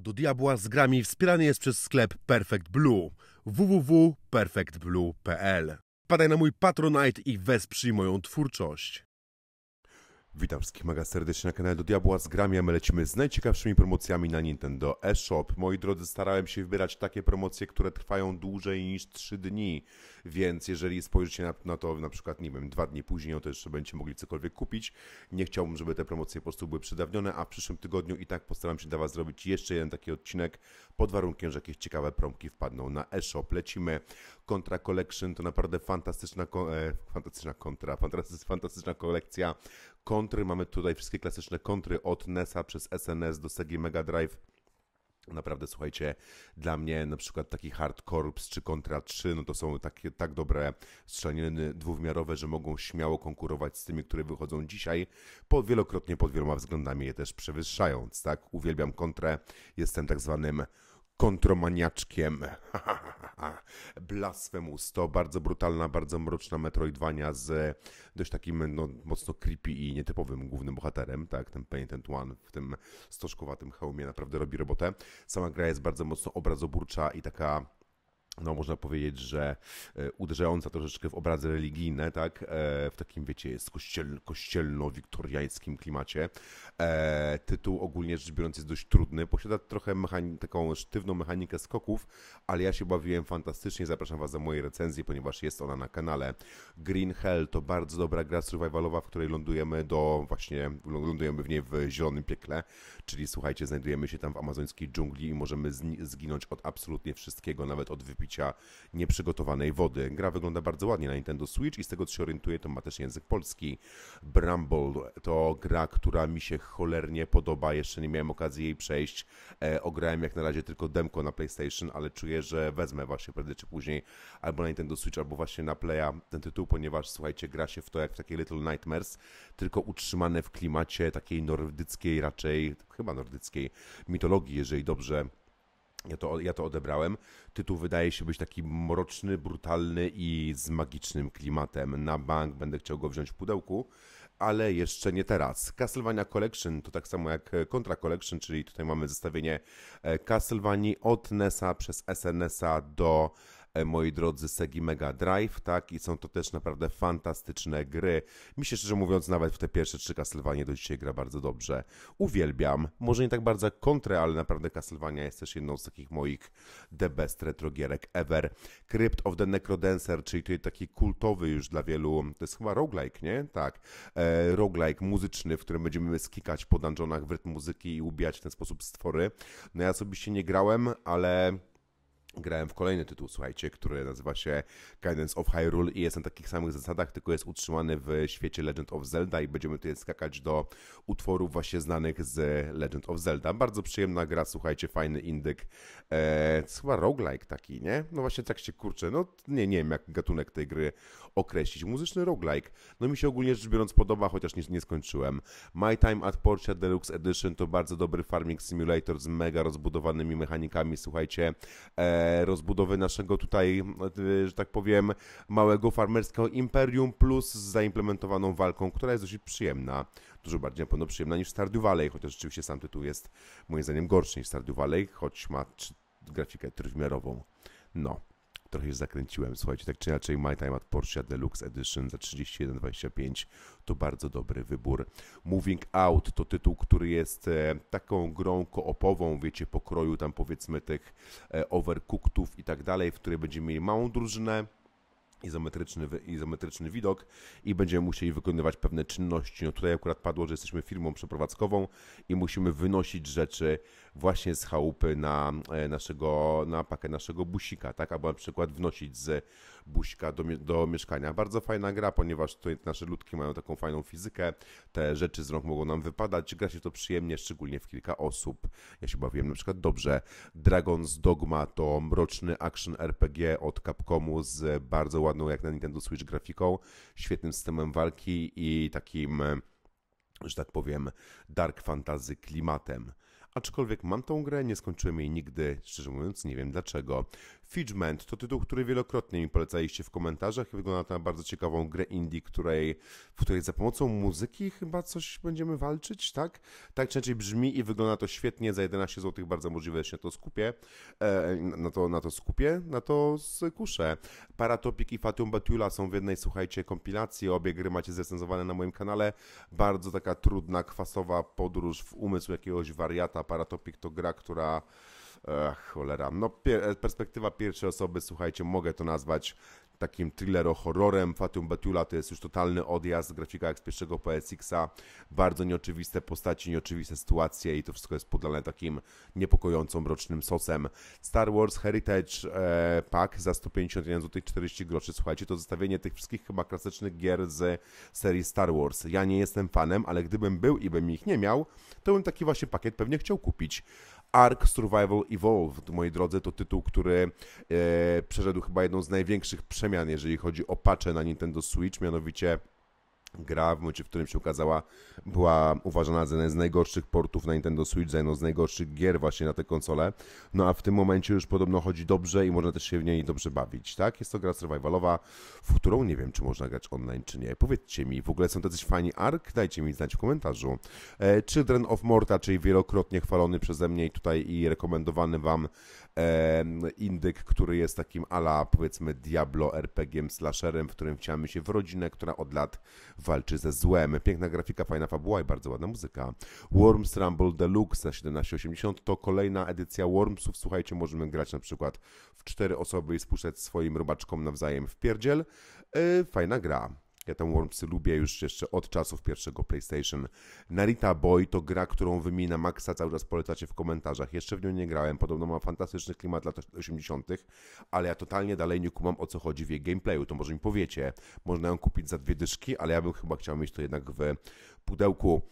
do diabła z grami wspierany jest przez sklep Perfect Blue www.perfectblue.pl. Padaj na mój Patronite i wesprzyj moją twórczość. Witam wszystkich mega serdecznie na kanale do Diabła z grami, a my lecimy z najciekawszymi promocjami na Nintendo eShop. Moi drodzy, starałem się wybierać takie promocje, które trwają dłużej niż 3 dni, więc jeżeli spojrzycie na, na to na przykład, nie wiem, 2 dni później, no to jeszcze będziecie mogli cokolwiek kupić. Nie chciałbym, żeby te promocje po prostu były przedawnione, a w przyszłym tygodniu i tak postaram się dla Was zrobić jeszcze jeden taki odcinek, pod warunkiem, że jakieś ciekawe promki wpadną na eShop. Lecimy. Contra Collection to naprawdę fantastyczna, e, fantastyczna kontra, fantastyczna kolekcja, kontry. Mamy tutaj wszystkie klasyczne kontry od NES-a przez SNS do Sega Mega Drive. Naprawdę, słuchajcie, dla mnie na przykład taki Hard Corps czy Contra 3, no to są takie tak dobre strzelaniny dwuwymiarowe, że mogą śmiało konkurować z tymi, które wychodzą dzisiaj, po wielokrotnie pod wieloma względami je też przewyższając, tak? Uwielbiam kontrę, jestem tak zwanym kontromaniaczkiem. Blasphemous to bardzo brutalna, bardzo mroczna Metroidvania z dość takim no, mocno creepy i nietypowym głównym bohaterem, tak, ten Painted One w tym stożkowatym hełmie naprawdę robi robotę. Sama gra jest bardzo mocno obrazoburcza i taka no można powiedzieć, że e, uderzająca troszeczkę w obrazy religijne, tak, e, w takim, wiecie, jest kościel, kościelno-wiktoriańskim klimacie. E, tytuł ogólnie rzecz biorąc jest dość trudny, posiada trochę mechani- taką sztywną mechanikę skoków, ale ja się bawiłem fantastycznie, zapraszam Was za moje recenzje, ponieważ jest ona na kanale. Green Hell to bardzo dobra gra survivalowa, w której lądujemy do, właśnie, lądujemy w niej w zielonym piekle, czyli słuchajcie, znajdujemy się tam w amazońskiej dżungli i możemy zginąć od absolutnie wszystkiego, nawet od wypicia picia nieprzygotowanej wody. Gra wygląda bardzo ładnie na Nintendo Switch i z tego co się orientuję, to ma też język polski. Bramble to gra, która mi się cholernie podoba. Jeszcze nie miałem okazji jej przejść. E, ograłem jak na razie tylko demko na PlayStation, ale czuję, że wezmę właśnie prędzej czy później albo na Nintendo Switch, albo właśnie na Playa ten tytuł, ponieważ słuchajcie, gra się w to jak w takie Little Nightmares, tylko utrzymane w klimacie takiej nordyckiej raczej, chyba nordyckiej mitologii, jeżeli dobrze ja to, ja to odebrałem. Tytuł wydaje się być taki mroczny, brutalny i z magicznym klimatem. Na bank będę chciał go wziąć w pudełku, ale jeszcze nie teraz. Castlevania Collection to tak samo jak e, Contra Collection, czyli tutaj mamy zestawienie e, Castlevania od NES-a przez sns e a do E, moi drodzy, Segi Mega Drive, tak? I są to też naprawdę fantastyczne gry. Mi się szczerze mówiąc, nawet w te pierwsze trzy Castlevania do dzisiaj gra bardzo dobrze. Uwielbiam. Może nie tak bardzo jak kontrę, ale naprawdę Castlevania jest też jedną z takich moich the best retro gierek ever. Crypt of the Necrodancer, czyli tutaj taki kultowy już dla wielu, to jest chyba roguelike, nie? Tak. E, roguelike muzyczny, w którym będziemy skikać po dungeonach w rytm muzyki i ubijać w ten sposób stwory. No ja osobiście nie grałem, ale grałem w kolejny tytuł, słuchajcie, który nazywa się Guidance of Hyrule i jest na takich samych zasadach, tylko jest utrzymany w świecie Legend of Zelda i będziemy tutaj skakać do utworów właśnie znanych z Legend of Zelda. Bardzo przyjemna gra, słuchajcie, fajny indyk, eee, chyba roguelike taki, nie? No właśnie tak się kurczę, no nie, nie wiem jak gatunek tej gry określić. Muzyczny roguelike, no mi się ogólnie rzecz biorąc podoba, chociaż nie, nie skończyłem. My Time at Portia Deluxe Edition to bardzo dobry farming simulator z mega rozbudowanymi mechanikami, słuchajcie, eee, rozbudowy naszego tutaj, e, że tak powiem, małego farmerskiego imperium, plus z zaimplementowaną walką, która jest dość przyjemna. Dużo bardziej na pewno przyjemna niż Stardew Valley, chociaż rzeczywiście sam tytuł jest moim zdaniem gorszy niż Stardew Valley, choć ma grafikę trójwymiarową. No. Trochę się zakręciłem, słuchajcie, tak czy inaczej My Time at Porsche Deluxe Edition za 31,25 to bardzo dobry wybór. Moving Out to tytuł, który jest e, taką grą koopową, wiecie, pokroju tam powiedzmy tych e, overcooked'ów i tak dalej, w której będziemy mieli małą drużynę, izometryczny, izometryczny widok i będziemy musieli wykonywać pewne czynności. No tutaj akurat padło, że jesteśmy firmą przeprowadzkową i musimy wynosić rzeczy właśnie z chałupy na, e, naszego, na pakę naszego busika, tak? Albo na przykład wnosić z buźka do, do mieszkania. Bardzo fajna gra, ponieważ tutaj nasze ludki mają taką fajną fizykę, te rzeczy z rąk mogą nam wypadać, gra się to przyjemnie, szczególnie w kilka osób. Ja się bawiłem na przykład dobrze. Dragon's Dogma to mroczny action RPG od Capcomu z bardzo ładną jak na Nintendo Switch grafiką, świetnym systemem walki i takim że tak powiem, dark fantasy klimatem. Aczkolwiek mam tą grę, nie skończyłem jej nigdy, szczerze mówiąc nie wiem dlaczego. Fidgment to tytuł, który wielokrotnie mi polecaliście w komentarzach i wygląda to na bardzo ciekawą grę indie, której, w której za pomocą muzyki chyba coś będziemy walczyć, tak? Tak czy inaczej brzmi i wygląda to świetnie, za 11 zł bardzo możliwe, że się to skupię, e, na, to, na to skupię, na to skuszę. Paratopik i Fatum Batula są w jednej, słuchajcie, kompilacji, obie gry macie zrecenzowane na moim kanale, bardzo taka trudna, kwasowa podróż w umysł jakiegoś wariata, Paratopik to gra, która Ach, cholera. No, pier e, perspektywa pierwszej osoby, słuchajcie, mogę to nazwać takim thrillero-horrorem. Fatum Batula to jest już totalny odjazd, grafika jak z pierwszego PSX-a, bardzo nieoczywiste postaci, nieoczywiste sytuacje i to wszystko jest poddane takim niepokojącą, mrocznym sosem. Star Wars Heritage e, Pack za 151 zł 40 groszy, słuchajcie, to zestawienie tych wszystkich chyba klasycznych gier z serii Star Wars. Ja nie jestem fanem, ale gdybym był i bym ich nie miał, to bym taki właśnie pakiet pewnie chciał kupić Ark Survival Evolved, moi drodzy, to tytuł, który e, przeszedł chyba jedną z największych przemian, jeżeli chodzi o patche na Nintendo Switch, mianowicie Gra w momencie, w którym się ukazała, była uważana za jeden z najgorszych portów na Nintendo Switch, za jedną z najgorszych gier właśnie na tę konsolę. No a w tym momencie już podobno chodzi dobrze i można też się w niej dobrze bawić, tak? Jest to gra survivalowa, w którą nie wiem, czy można grać online, czy nie. Powiedzcie mi, w ogóle są tacy fani ARK? Dajcie mi znać w komentarzu. E, Children of Morta, czyli wielokrotnie chwalony przeze mnie tutaj i rekomendowany Wam indyk, który jest takim ala powiedzmy Diablo RPG slasherem, w którym wcielamy się w rodzinę, która od lat walczy ze złem. Piękna grafika, fajna fabuła i bardzo ładna muzyka. Worms Rumble Deluxe na 1780 to kolejna edycja Wormsów. Słuchajcie, możemy grać na przykład w cztery osoby i spuszczać swoim robaczkom nawzajem w pierdziel. E, fajna gra. Ja tę Wormsy lubię już jeszcze od czasów pierwszego PlayStation. Narita Boy to gra, którą wy mi na maksa cały czas polecacie w komentarzach. Jeszcze w nią nie grałem, podobno ma fantastyczny klimat lat 80., ale ja totalnie dalej nie kumam o co chodzi w jej gameplayu. To może mi powiecie, można ją kupić za dwie dyszki, ale ja bym chyba chciał mieć to jednak w pudełku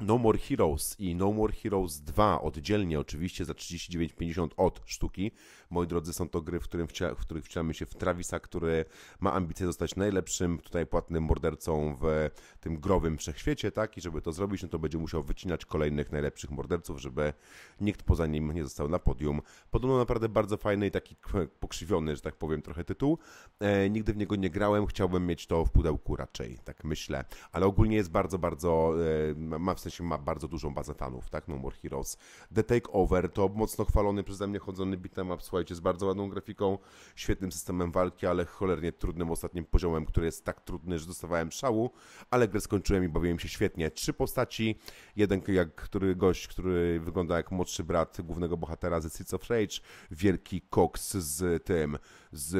no More Heroes i No More Heroes 2 oddzielnie, oczywiście za 39,50 od sztuki. Moi drodzy, są to gry, w, którym wcia, w których wcielamy się w Travisa, który ma ambicje zostać najlepszym tutaj płatnym mordercą w tym growym wszechświecie, tak? I żeby to zrobić, no to będzie musiał wycinać kolejnych najlepszych morderców, żeby nikt poza nim nie został na podium. Podobno naprawdę bardzo fajny i taki pokrzywiony, że tak powiem, trochę tytuł. E, nigdy w niego nie grałem, chciałbym mieć to w pudełku raczej, tak myślę. Ale ogólnie jest bardzo, bardzo, e, ma w sensie ma bardzo dużą bazę fanów, tak? No More Heroes. The Takeover to mocno chwalony przeze mnie chodzony beat'em słuchajcie, z bardzo ładną grafiką, świetnym systemem walki, ale cholernie trudnym ostatnim poziomem, który jest tak trudny, że dostawałem szału, ale grę skończyłem i bawiłem się świetnie. Trzy postaci, jeden jak, który gość, który wygląda jak młodszy brat głównego bohatera ze Seeds of Rage, wielki Cox z tym, z,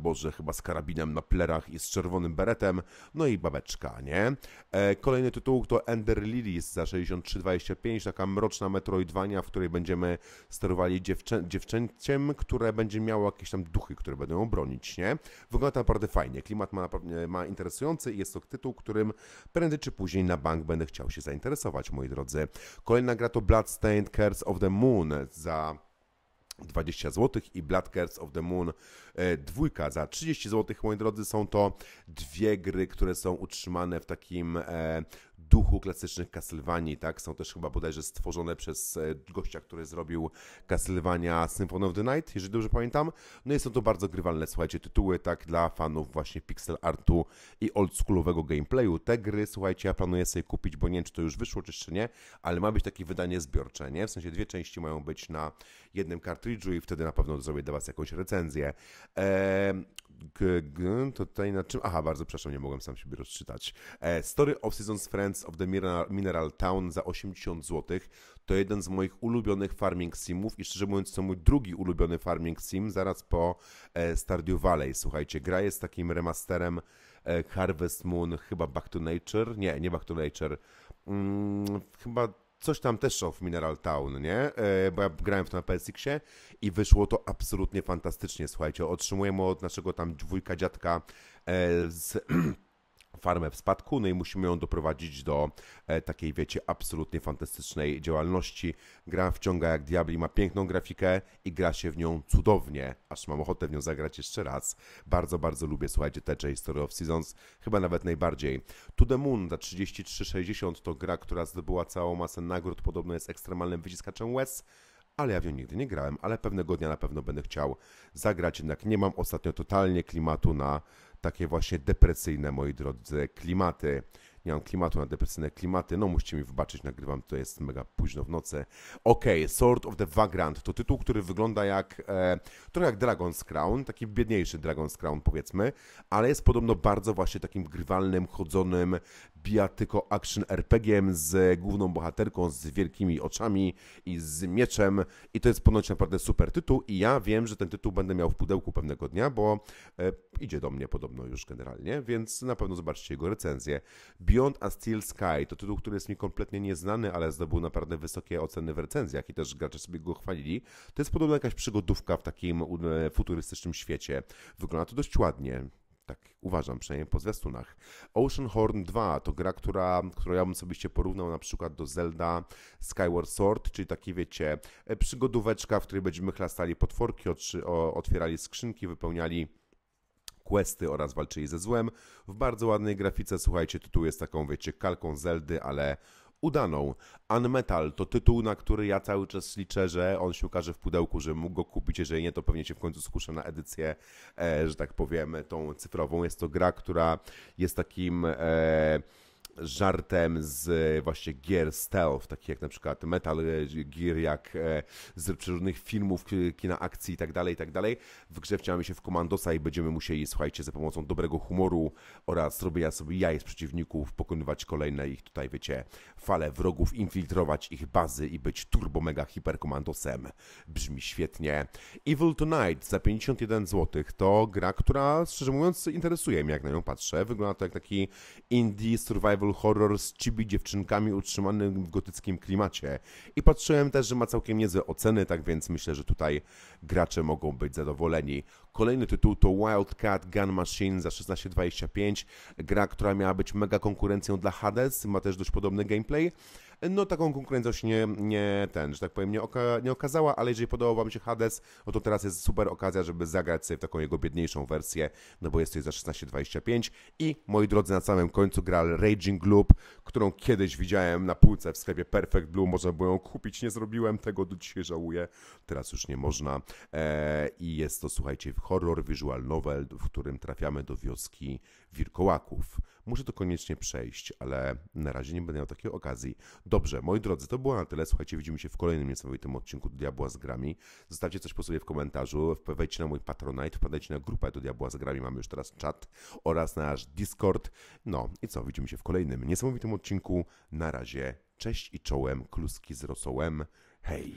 Boże, chyba z karabinem na plerach i z czerwonym beretem, no i babeczka, nie? E, kolejny tytuł to Ender Lily Release za 63,25, taka mroczna metroidwania, w której będziemy sterowali dziewczę dziewczęciem, które będzie miało jakieś tam duchy, które będą ją bronić, nie? Wygląda naprawdę fajnie, klimat ma, ma interesujący i jest to tytuł, którym prędzej czy później na bank będę chciał się zainteresować, moi drodzy. Kolejna gra to Bloodstained Curse of the Moon za 20 zł i Blood Curse of the Moon 2 e, dwójka za 30 zł. Moi drodzy, są to dwie gry, które są utrzymane w takim e, duchu klasycznych Castlevanii, tak? Są też chyba bodajże stworzone przez e, gościa, który zrobił Castlevania Symphony of the Night, jeżeli dobrze pamiętam. No i są to bardzo grywalne, słuchajcie, tytuły, tak, dla fanów właśnie pixel artu i oldschoolowego gameplayu. Te gry, słuchajcie, ja planuję sobie kupić, bo nie wiem, czy to już wyszło, czy jeszcze nie, ale ma być takie wydanie zbiorcze, nie? W sensie dwie części mają być na jednym kartridżu i wtedy na pewno zrobię dla Was jakąś recenzję. Eee, to tutaj na czym... Aha, bardzo przepraszam, nie mogłem sam siebie rozczytać. E, Story of Seasons Friends of the Mineral Town za 80 zł. To jeden z moich ulubionych farming simów i szczerze mówiąc to mój drugi ulubiony farming sim zaraz po e, Stardew Valley. Słuchajcie, gra jest takim remasterem e, Harvest Moon, chyba Back to Nature. Nie, nie Back to Nature. Mm, chyba coś tam też są w Mineral Town, nie? E, bo ja grałem w tym na PSX-ie i wyszło to absolutnie fantastycznie, słuchajcie. Otrzymujemy od naszego tam dwójka dziadka e, z farmę w spadku, no i musimy ją doprowadzić do e, takiej, wiecie, absolutnie fantastycznej działalności. Gra wciąga jak diabli, ma piękną grafikę i gra się w nią cudownie, aż mam ochotę w nią zagrać jeszcze raz. Bardzo, bardzo lubię, słuchajcie, Tecze History of Seasons, chyba nawet najbardziej. To the Moon za 3360 to gra, która zdobyła całą masę nagród, podobno jest ekstremalnym wyciskaczem łez, ale ja w nią nigdy nie grałem, ale pewnego dnia na pewno będę chciał zagrać, jednak nie mam ostatnio totalnie klimatu na takie właśnie depresyjne, moi drodzy, klimaty. Nie mam klimatu na depresyjne klimaty, no musicie mi wybaczyć, nagrywam, to jest mega późno w nocy. Okej, okay, Sword of the Vagrant to tytuł, który wygląda jak, e, trochę jak Dragon's Crown, taki biedniejszy Dragon's Crown powiedzmy, ale jest podobno bardzo właśnie takim grywalnym, chodzonym, tylko action RPG z główną bohaterką z wielkimi oczami i z mieczem i to jest ponoć naprawdę super tytuł i ja wiem, że ten tytuł będę miał w pudełku pewnego dnia, bo e, idzie do mnie podobno już generalnie, więc na pewno zobaczcie jego recenzję. Beyond a Steel Sky to tytuł, który jest mi kompletnie nieznany, ale zdobył naprawdę wysokie oceny w recenzjach i też gracze sobie go chwalili. To jest podobno jakaś przygodówka w takim e, futurystycznym świecie. Wygląda to dość ładnie. Tak uważam, przynajmniej po zwiastunach. Ocean Horn 2 to gra, która, którą ja bym sobie porównał na przykład do Zelda Skyward Sword, czyli taki, wiecie, e, przygodóweczka, w której będziemy chlastali potworki, otwierali skrzynki, wypełniali questy oraz walczyli ze złem. W bardzo ładnej grafice, słuchajcie, tytuł jest taką, wiecie, kalką Zeldy, ale udaną. Unmetal to tytuł, na który ja cały czas liczę, że on się ukaże w pudełku, że mógł go kupić, jeżeli nie, to pewnie się w końcu skuszę na edycję, e, że tak powiem, tą cyfrową. Jest to gra, która jest takim... E, żartem z e, właśnie gier stealth, takich jak na przykład metal gear jak e, z przeróżnych filmów, kina akcji i tak dalej, i tak dalej. W grze wcielamy się w komandosa i będziemy musieli, słuchajcie, za pomocą dobrego humoru oraz robienia sobie jaj z przeciwników, pokonywać kolejne ich tutaj, wiecie, fale wrogów, infiltrować ich bazy i być turbo mega komandosem Brzmi świetnie. Evil Tonight za 51 zł to gra, która szczerze mówiąc interesuje mnie, jak na nią patrzę. Wygląda to jak taki indie survival survival horror z chibi dziewczynkami utrzymanym w gotyckim klimacie. I patrzyłem też, że ma całkiem niezłe oceny, tak więc myślę, że tutaj gracze mogą być zadowoleni. Kolejny tytuł to Wildcat Gun Machine za 16.25, gra, która miała być mega konkurencją dla Hades, ma też dość podobny gameplay no taką konkurencją się nie, nie ten, że tak powiem, nie, oka nie okazała, ale jeżeli podobał Wam się Hades, no to teraz jest super okazja, żeby zagrać sobie w taką jego biedniejszą wersję, no bo jest to za 16,25 i moi drodzy, na samym końcu gra Raging Loop, którą kiedyś widziałem na półce w sklepie Perfect Blue, można było ją kupić, nie zrobiłem tego, do dzisiaj żałuję, teraz już nie można eee, i jest to, słuchajcie, horror visual novel, w którym trafiamy do wioski wilkołaków. Muszę to koniecznie przejść, ale na razie nie będę miał takiej okazji. Dobrze, moi drodzy, to było na tyle. Słuchajcie, widzimy się w kolejnym niesamowitym odcinku do Diabła z Grami. Zostawcie coś po sobie w komentarzu, wejdźcie na mój Patronite, wpadajcie na grupę do Diabła z Grami, mamy już teraz czat oraz nasz Discord. No i co, widzimy się w kolejnym niesamowitym odcinku. Na razie, cześć i czołem, kluski z rosołem. Hej!